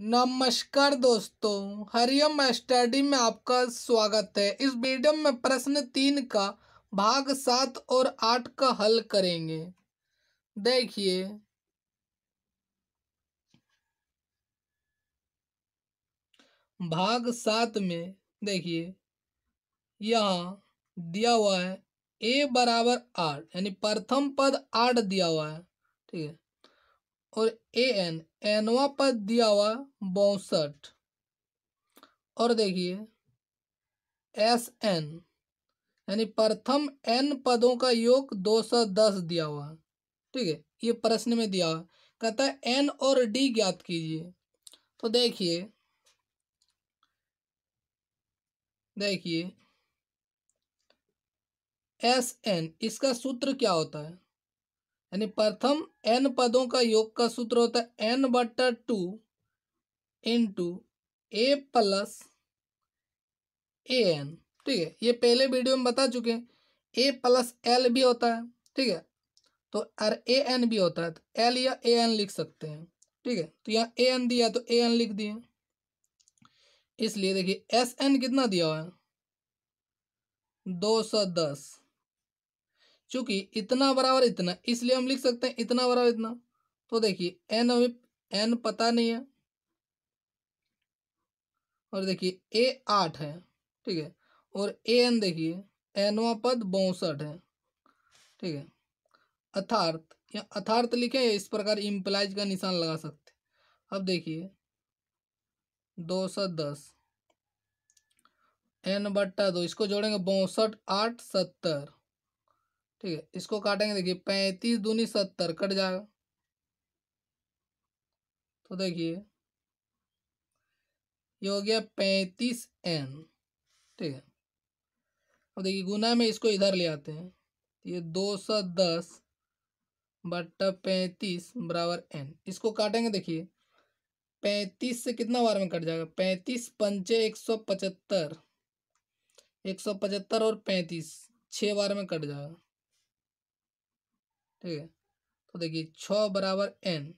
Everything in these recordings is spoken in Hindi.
नमस्कार दोस्तों हरियम स्टडी में आपका स्वागत है इस वीडियो में प्रश्न तीन का भाग सात और आठ का हल करेंगे देखिए भाग सात में देखिए यहाँ दिया हुआ है ए बराबर आठ यानी प्रथम पद आठ दिया हुआ है ठीक है और ए एन एनवा पद दिया हुआ बौसठ और देखिए एस एन यानी प्रथम एन पदों का योग दो सौ दस दिया हुआ ठीक है ये प्रश्न में दिया हुआ कहता है एन और डी ज्ञात कीजिए तो देखिए देखिए एस एन इसका सूत्र क्या होता है यानी प्रथम एन पदों का योग का सूत्र होता है एन बटर two into a plus a n ठीक है ये पहले वीडियो में बता चुके हैं ए प्लस एल भी होता है ठीक है तो और ए एन भी होता है तो एल या ए एन लिख सकते हैं ठीक है तो यहाँ ए एन दिया तो ए एन लिख दिए इसलिए देखिए एस एन कितना दिया हुआ है दो सौ दस चूंकि इतना बराबर इतना इसलिए हम लिख सकते हैं इतना बराबर इतना तो देखिए एन अभी एन पता नहीं है और देखिए ए आठ है ठीक है और ए एन देखिए एनवा पद बौसठ है ठीक है अथार्थ या अथार्थ लिखे इस प्रकार इम्प्लाइज का निशान लगा सकते अब देखिए दो सौ दस एन बट्टा दो इसको जोड़ेंगे बौसठ आठ सत्तर ठीक है इसको काटेंगे देखिए पैंतीस दूनी सत्तर कट जाएगा तो देखिए ये हो गया पैंतीस एन ठीक है अब देखिए गुना में इसको इधर ले आते हैं ये दो सौ दस बट्टा पैंतीस बराबर एन इसको काटेंगे देखिए पैंतीस से कितना बार में कट जाएगा पैंतीस पंचे एक सौ पचहत्तर एक सौ पचहत्तर और पैंतीस छः बार में कट जाएगा ठीक है तो देखिए छ बराबर एन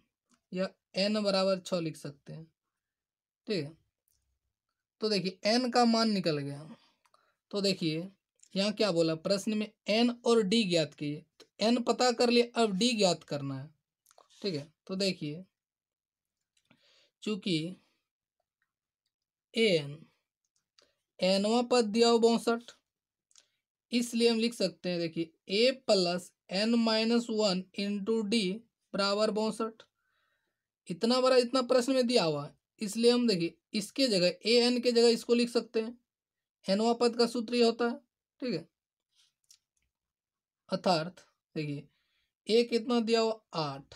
या एन बराबर छ लिख सकते हैं ठीक है तो देखिए एन का मान निकल गया तो देखिए यहाँ क्या बोला प्रश्न में एन और डी ज्ञात की तो एन पता कर लिए अब डी ज्ञात करना है ठीक है तो देखिए चूंकि एन एनवा पद दिया हो बौसठ इसलिए हम लिख सकते हैं देखिए a plus n minus one into d बराबर बौसठ इतना बड़ा इतना प्रश्न में दिया हुआ है इसलिए हम देखिए इसके जगह ए एन के जगह इसको लिख सकते हैं एनवा पद का सूत्र ये होता है ठीक है अर्थार्थ देखिए ए कितना दिया हुआ आठ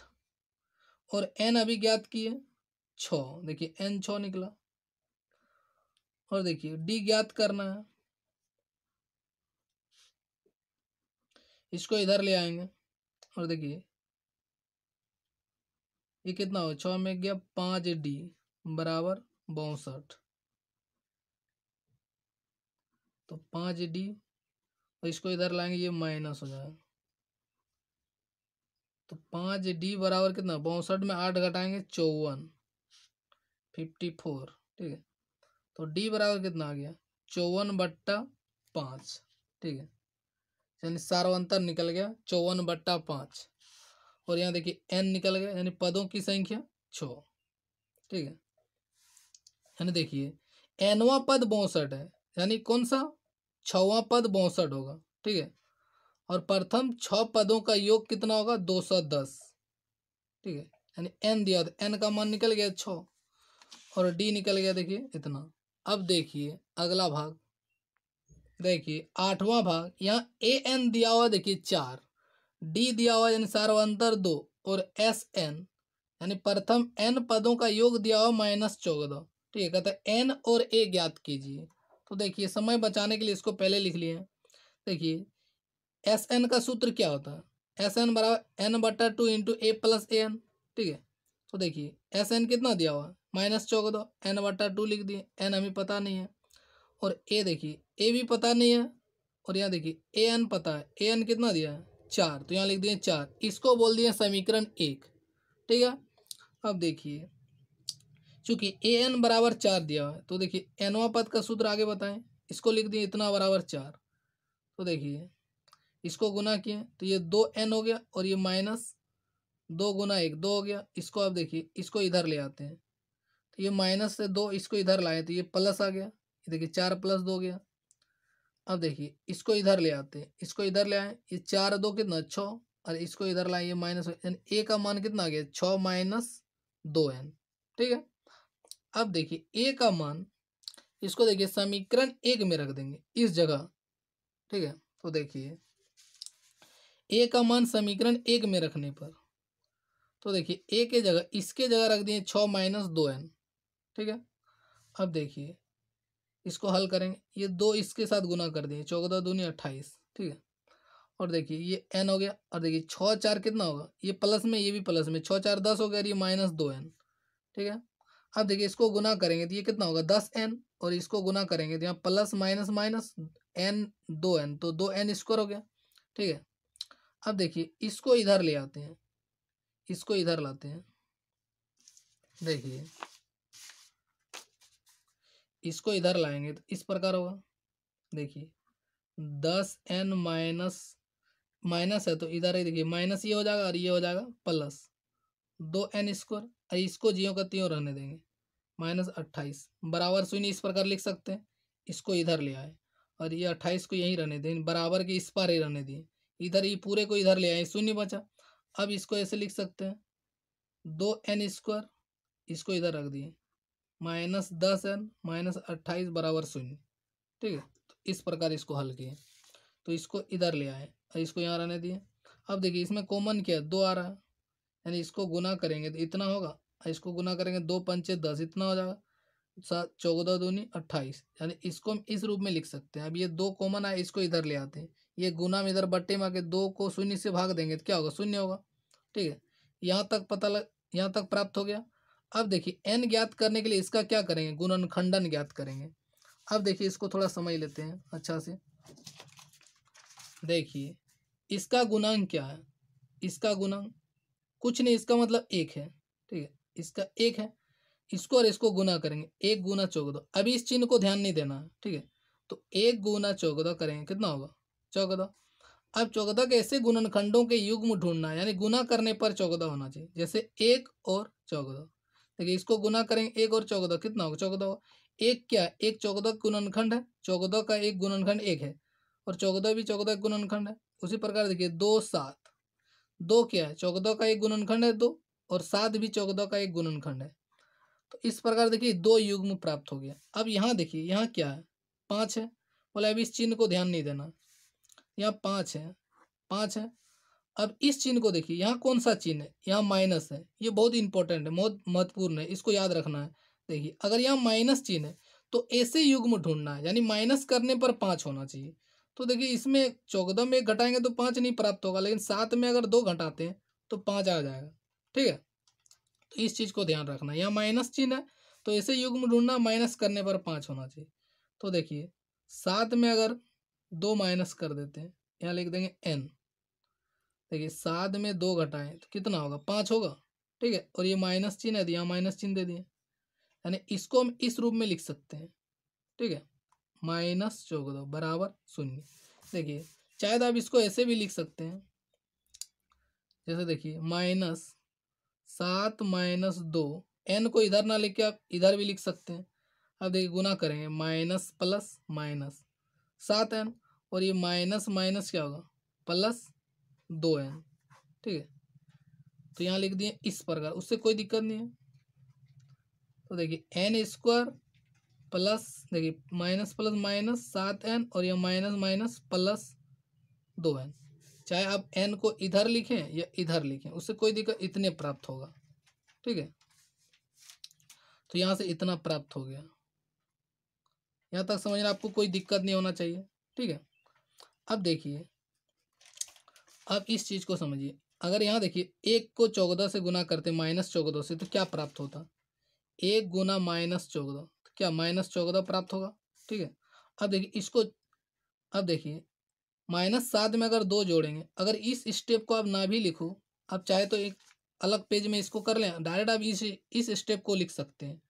और एन अभी ज्ञात किए छ देखिए एन छ निकला और देखिए डी ज्ञात करना है इसको इधर ले आएंगे और देखिए ये कितना हो छ में गया पाँच डी बराबर बौसठ तो पाँच डी और इसको इधर लाएंगे ये माइनस हो जाएगा तो पाँच डी बराबर कितना बौसठ में आठ घटाएंगे चौवन फिफ्टी फोर ठीक है तो डी बराबर कितना आ गया चौवन बट्टा पाँच ठीक है यानी सार्वंतर निकल गया चौवन बट्टा पाँच और यहाँ देखिए एन निकल गया यानी पदों की संख्या छ ठीक है यानी देखिए एनवा पद बौसठ है यानी कौन सा छवा पद बौसठ होगा ठीक है और प्रथम छ पदों का योग कितना होगा दो सौ दस ठीक है यानी एन दिया था तो एन का मान निकल गया छ और डी निकल गया देखिए इतना अब देखिए अगला भाग देखिए आठवां भाग यहाँ ए एन दिया हुआ देखिए चार डी दिया हुआ यानी सार्वंतर दो और एस एन यानी प्रथम एन पदों का योग दिया हुआ माइनस चौदह ठीक है तो एन और ए ज्ञात कीजिए तो देखिए समय बचाने के लिए इसको पहले लिख लिए देखिए एस एन का सूत्र क्या होता है एस एन बराबर एन बटा two into a plus a n ठीक है तो देखिए एस एन कितना दिया हुआ माइनस चौदह एन बटा टू लिख दिए एन हमें पता नहीं है और ए देखिए ए भी पता नहीं है और यहाँ देखिए ए एन पता है ए एन कितना दिया है चार तो यहाँ लिख दिए चार इसको बोल दिए समीकरण एक ठीक है अब देखिए चूंकि ए एन बराबर चार दिया है तो देखिए एनवा पद का सूत्र आगे बताएं इसको लिख दिए इतना बराबर चार तो देखिए इसको गुना किए तो ये दो एन हो गया और ये माइनस दो गुना एक दो हो गया इसको आप देखिए इसको इधर ले आते हैं तो ये माइनस से दो इसको इधर लाए तो ये प्लस आ गया देखिए चार प्लस दो गया अब देखिए इसको इधर ले आते हैं इसको इधर ले आए ये चार दो कितना छः और इसको इधर लाए ये माइनस ए का मान कितना आ गया छ माइनस दो एन ठीक है अब देखिए ए का मान इसको देखिए समीकरण एक में रख देंगे इस जगह ठीक है तो देखिए ए का मान समीकरण एक में रखने पर तो देखिए ए के जगह इसके जगह रख दिए छ माइनस दो एन ठीक है अब देखिए इसको हल करेंगे ये दो इसके साथ गुना कर दिए चौदह दूनी अट्ठाईस ठीक है और देखिए ये एन हो गया और देखिए छः चार कितना होगा ये प्लस में ये भी प्लस में छः चार दस हो गया और ये माइनस दो एन ठीक है अब देखिए इसको गुना करेंगे तो ये कितना होगा दस एन और इसको गुना करेंगे तो यहाँ प्लस माइनस माइनस एन दो एन तो दो एन स्क्वायर हो गया ठीक है अब देखिए इसको इधर ले आते हैं इसको इधर लाते हैं देखिए इसको इधर लाएंगे तो इस प्रकार होगा देखिए दस एन माइनस माइनस है तो इधर ही देखिए माइनस ये हो जाएगा और ये हो जाएगा प्लस दो एन स्क्वायर और इसको जियो का त्यों रहने देंगे माइनस अट्ठाईस बराबर शून्य इस प्रकार लिख सकते हैं इसको इधर ले आए और ये अट्ठाईस को यहीं रहने दें बराबर के इस पर ही रहने दिए इधर ये पूरे को इधर ले आए शून्य बचा अब इसको ऐसे लिख सकते हैं दो एन स्क्वायर इसको इधर रख दिए माइनस दस एन माइनस अट्ठाईस बराबर शून्य ठीक है तो इस प्रकार इसको हल किए तो इसको इधर ले आए इसको यहाँ रहने दिए अब देखिए इसमें कॉमन क्या है दो आ रहा है यानी इसको गुना करेंगे तो इतना होगा इसको गुना करेंगे दो पंचे दस इतना हो जाएगा सात चौदह दूनी अट्ठाईस यानी इसको हम इस रूप में लिख सकते हैं अब ये दो कॉमन आए इसको इधर ले आते हैं ये गुना में इधर बट्टे में आके दो को शून्य से भाग देंगे तो क्या होगा शून्य होगा ठीक है यहाँ तक पता लग यहाँ तक प्राप्त हो गया अब देखिए एन ज्ञात करने के लिए इसका क्या करेंगे गुणन खंडन ज्ञात करेंगे अब देखिए इसको थोड़ा समझ लेते हैं अच्छा से देखिए इसका गुणांक क्या है इसका गुणांक कुछ नहीं इसका मतलब एक है ठीक है इसका एक है इसको और इसको गुना करेंगे एक गुना चौगदो अभी इस चिन्ह को ध्यान नहीं देना है ठीक है तो एक गुना चौगदा करेंगे कितना होगा चौगदा अब चौकदा के ऐसे गुणनखंडों के युग्म ढूंढना है यानी गुना करने पर चौकदा होना चाहिए जैसे एक और चौगदा देखिए इसको गुना करेंगे एक और चौदह कितना होगा चौदह एक क्या एक चौदह गुणनखंड है चौदह का एक गुणनखंड एक है और चौदह भी चौदह गुणनखंड है उसी प्रकार देखिए दो सात दो क्या है चौदह का एक गुणनखंड है दो और सात भी चौदह का एक गुणनखंड है तो इस प्रकार देखिए दो युग्म प्राप्त हो गया अब यहाँ देखिए यहाँ क्या है पाँच है बोले अभी इस चिन्ह को ध्यान नहीं देना यहाँ पाँच है पाँच है अब इस चिन्ह को देखिए यहाँ कौन सा चिन्ह है यहाँ माइनस है ये बहुत इंपॉर्टेंट है बहुत महत्वपूर्ण है इसको याद रखना है देखिए अगर यहाँ माइनस चिन्ह है तो ऐसे युग्म ढूंढना है यानी माइनस करने पर पाँच होना चाहिए तो देखिए इसमें चौदह में घटाएंगे तो पाँच नहीं प्राप्त होगा लेकिन सात में अगर दो घटाते हैं तो पाँच आ जाएगा ठीक है तो इस चीज़ को ध्यान रखना यहाँ माइनस चिन्ह है तो ऐसे युग्म ढूंढना माइनस करने पर पाँच होना चाहिए तो देखिए सात में अगर दो माइनस कर देते हैं यहाँ लिख देंगे एन देखिए सात में दो घटाएं तो कितना होगा पाँच होगा ठीक है और ये माइनस चिन्ह है तो यहाँ माइनस चिन्ह दे दिए यानी इसको हम इस रूप में लिख सकते हैं ठीक है माइनस चौदह तो बराबर शून्य देखिए शायद आप इसको ऐसे भी लिख सकते हैं जैसे देखिए माइनस सात माइनस दो एन को इधर ना लेके आप इधर भी लिख सकते हैं अब देखिए गुना करेंगे माइनस प्लस माइनस सात एन और ये माइनस माइनस क्या होगा प्लस दो है ठीक है तो यहाँ लिख दिए इस प्रकार उससे कोई दिक्कत नहीं है तो देखिए एन स्क्वायर प्लस देखिए माइनस प्लस माइनस सात एन और यह माइनस माइनस प्लस दो एन चाहे आप एन को इधर लिखें या इधर लिखें उससे कोई दिक्कत इतने प्राप्त होगा ठीक है तो यहाँ से इतना प्राप्त हो गया यहाँ तक समझना आपको कोई दिक्कत नहीं होना चाहिए ठीक है अब देखिए अब इस चीज़ को समझिए अगर यहाँ देखिए एक को चौदह से गुना करते माइनस चौदह से तो क्या प्राप्त होता एक गुना माइनस चौदह तो क्या माइनस चौदह प्राप्त होगा ठीक है अब देखिए इसको अब देखिए माइनस सात में अगर दो जोड़ेंगे अगर इस स्टेप को आप ना भी लिखो आप चाहे तो एक अलग पेज में इसको कर लें डायरेक्ट आप इस इस स्टेप को लिख सकते हैं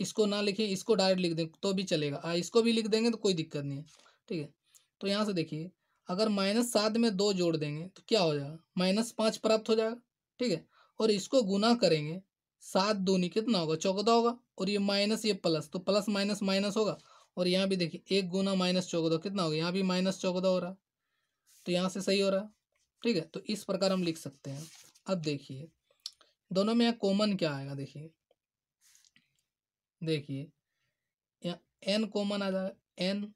इसको ना लिखें इसको डायरेक्ट लिख दें तो भी चलेगा आ इसको भी लिख देंगे तो कोई दिक्कत नहीं है ठीक है तो यहाँ से देखिए अगर माइनस सात में दो जोड़ देंगे तो क्या हो जाएगा माइनस पाँच प्राप्त हो जाएगा ठीक है और इसको गुना करेंगे सात दूनी कितना होगा चौदह होगा और ये माइनस ये प्लस तो प्लस माइनस माइनस होगा और यहाँ भी देखिए एक गुना माइनस चौदह कितना होगा यहाँ भी माइनस चौदह हो रहा तो यहाँ से सही हो रहा ठीक है तो इस प्रकार हम लिख सकते हैं अब देखिए दोनों में यहाँ कॉमन क्या आएगा देखिए देखिए यहाँ एन कॉमन आ जाएगा एन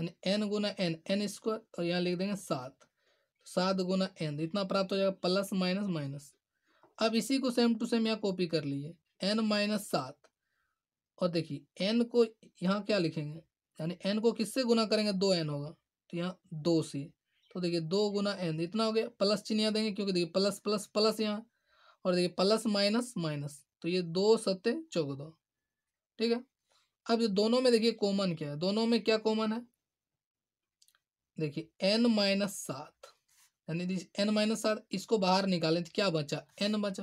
एन गुना एन एन स्क्वायर और यहाँ लिख देंगे सात तो सात गुना एन तो इतना प्राप्त हो जाएगा प्लस माइनस माइनस अब इसी को सेम टू सेम यहाँ कॉपी कर लीजिए एन माइनस सात और देखिए एन को यहाँ क्या लिखेंगे यानी एन को किससे गुना करेंगे दो एन होगा तो यहाँ दो से तो देखिए दो गुना एन इतना हो गया प्लस चिन्ह यहाँ देंगे क्योंकि देखिए प्लस प्लस प्लस यहाँ और देखिए प्लस माइनस माइनस तो ये दो सत्य चौदह ठीक है अब ये दोनों में देखिए कॉमन क्या है दोनों में क्या कॉमन है देखिए एन माइनस सात यानी एन माइनस सात इसको बाहर निकालें तो क्या बचा एन बचा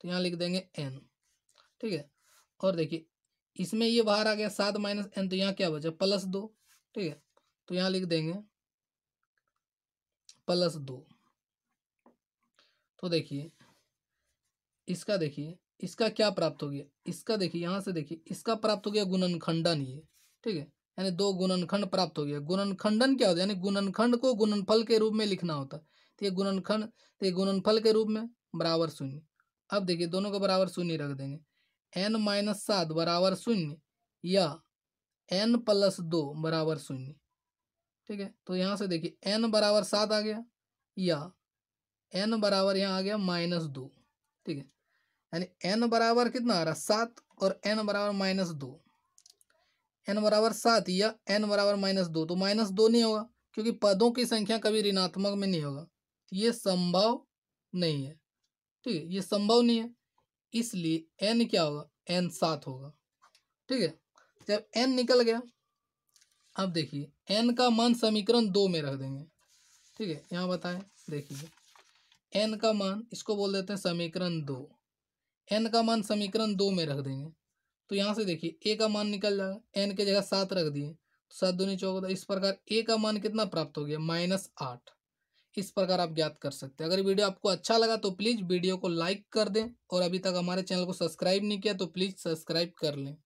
तो यहाँ लिख देंगे एन ठीक है और देखिए इसमें ये बाहर आ गया सात माइनस एन तो यहाँ क्या बचा प्लस दो ठीक है तो यहाँ लिख देंगे प्लस दो तो देखिए इसका देखिए इसका क्या प्राप्त हो गया इसका देखिए यहाँ से देखिए इसका प्राप्त हो गया गुणनखंडन ये ठीक है यानी दो गुणनखंड प्राप्त हो गया गुणनखंडन क्या होता है यानी गुणनखंड को गुणनफल के रूप में लिखना होता है तो ये गुणनखंड तो ये गुणनफल के रूप में बराबर शून्य अब देखिए दोनों को बराबर शून्य रख देंगे एन माइनस सात बराबर शून्य या एन प्लस दो बराबर शून्य ठीक है तो यहाँ से देखिए एन बराबर सात आ गया या एन बराबर यहाँ आ गया माइनस दो ठीक है यानी एन बराबर कितना आ रहा है सात और एन बराबर माइनस दो एन बराबर सात या एन बराबर माइनस दो तो माइनस दो नहीं होगा क्योंकि पदों की संख्या कभी ऋणात्मक में नहीं होगा तो ये संभव नहीं है ठीक है ये संभव नहीं है इसलिए एन क्या होगा एन सात होगा ठीक है जब एन निकल गया अब देखिए एन का मान समीकरण दो में रख देंगे ठीक है यहाँ बताएं देखिए एन का मान इसको बोल देते हैं समीकरण दो एन का मान समीकरण दो में रख देंगे तो यहाँ से देखिए ए का मान निकल जाएगा एन के जगह सात रख दिए तो सात दूनी चौदह इस प्रकार ए का मान कितना प्राप्त हो गया माइनस आठ इस प्रकार आप ज्ञात कर सकते हैं अगर वीडियो आपको अच्छा लगा तो प्लीज़ वीडियो को लाइक कर दें और अभी तक हमारे चैनल को सब्सक्राइब नहीं किया तो प्लीज़ सब्सक्राइब कर लें